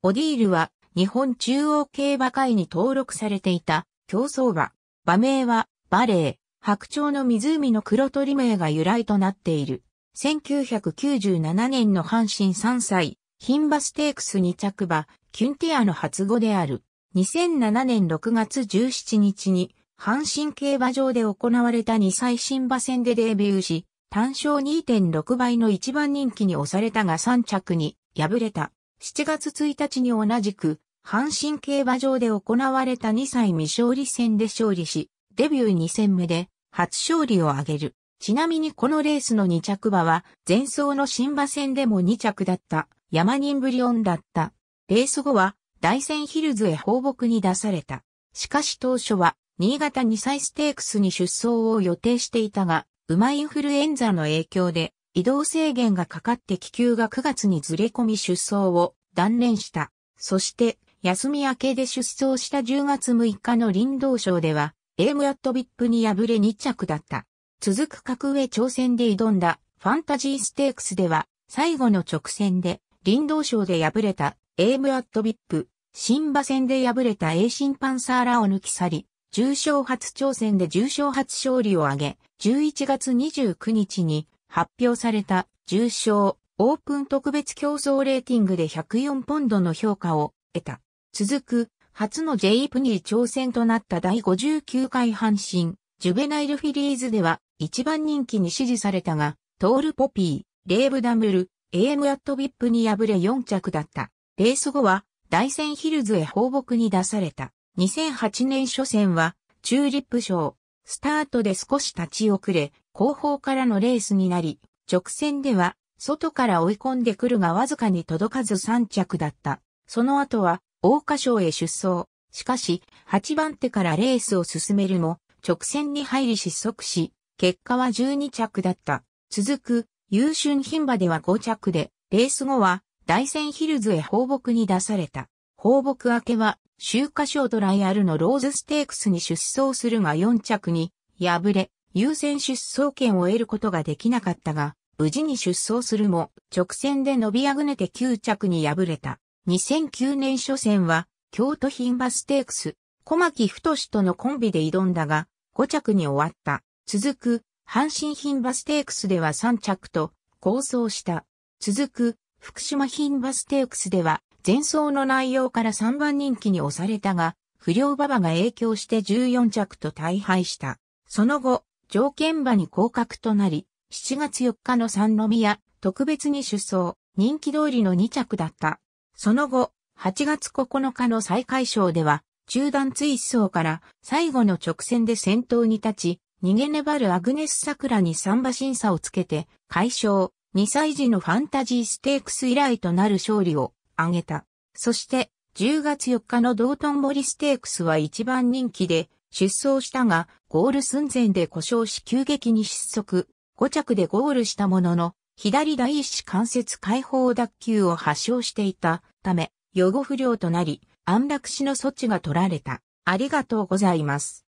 オディールは日本中央競馬会に登録されていた競走馬。馬名はバレー、白鳥の湖の黒鳥名が由来となっている。1997年の阪神3歳、ン馬ステークス2着馬、キュンティアの初語である。2007年6月17日に、阪神競馬場で行われた2歳新馬戦でデビューし、単勝2.6倍の一番人気に押されたが3着に敗れた。7月1日に同じく、阪神競馬場で行われた2歳未勝利戦で勝利し、デビュー2戦目で初勝利を挙げる。ちなみにこのレースの2着馬は、前走の新馬戦でも2着だった、山人ブリオンだった。レース後は、大戦ヒルズへ放牧に出された。しかし当初は、新潟2歳ステークスに出走を予定していたが、馬インフルエンザの影響で、移動制限がかかって気球が9月にずれ込み出走を断念した。そして、休み明けで出走した10月6日の林道賞では、エームアットビップに敗れ2着だった。続く格上挑戦で挑んだファンタジーステークスでは、最後の直線で林道賞で敗れたエームアットビップ、新馬戦で敗れたエーシンパンサーらを抜き去り、重賞初挑戦で重賞初勝利を挙げ、11月29日に発表された重賞オープン特別競争レーティングで104ポンドの評価を得た。続く、初の J プニー挑戦となった第59回阪神、ジュベナイルフィリーズでは一番人気に支持されたが、トールポピー、レーブダムル、エームアットビップに敗れ4着だった。レース後は、大戦ヒルズへ放牧に出された。2008年初戦は、チューリップ賞、スタートで少し立ち遅れ、後方からのレースになり、直線では外から追い込んでくるがわずかに届かず3着だった。その後は、桜花賞へ出走。しかし、8番手からレースを進めるも、直線に入り失速し、結果は12着だった。続く、優春牝馬では5着で、レース後は、大戦ヒルズへ放牧に出された。放牧明けは、秋華賞トライアルのローズステークスに出走するが4着に、敗れ、優先出走権を得ることができなかったが、無事に出走するも、直線で伸びあぐねて9着に敗れた。2009年初戦は、京都品馬ステークス、小牧太とのコンビで挑んだが、5着に終わった。続く、阪神品馬ステークスでは3着と、構想した。続く、福島品馬ステークスでは、前走の内容から3番人気に押されたが、不良馬場が影響して14着と大敗した。その後、条件馬に降格となり、7月4日の三宮、特別に出走、人気通りの2着だった。その後、8月9日の再開賞では、中断追走から最後の直線で先頭に立ち、逃げ粘るアグネス桜に三馬審査をつけて、解消、2歳児のファンタジーステークス以来となる勝利を挙げた。そして、10月4日の道頓堀ステークスは一番人気で、出走したが、ゴール寸前で故障し急激に失速、5着でゴールしたものの、左第一子関節解放脱臼を発症していたため、予後不良となり、安楽死の措置が取られた。ありがとうございます。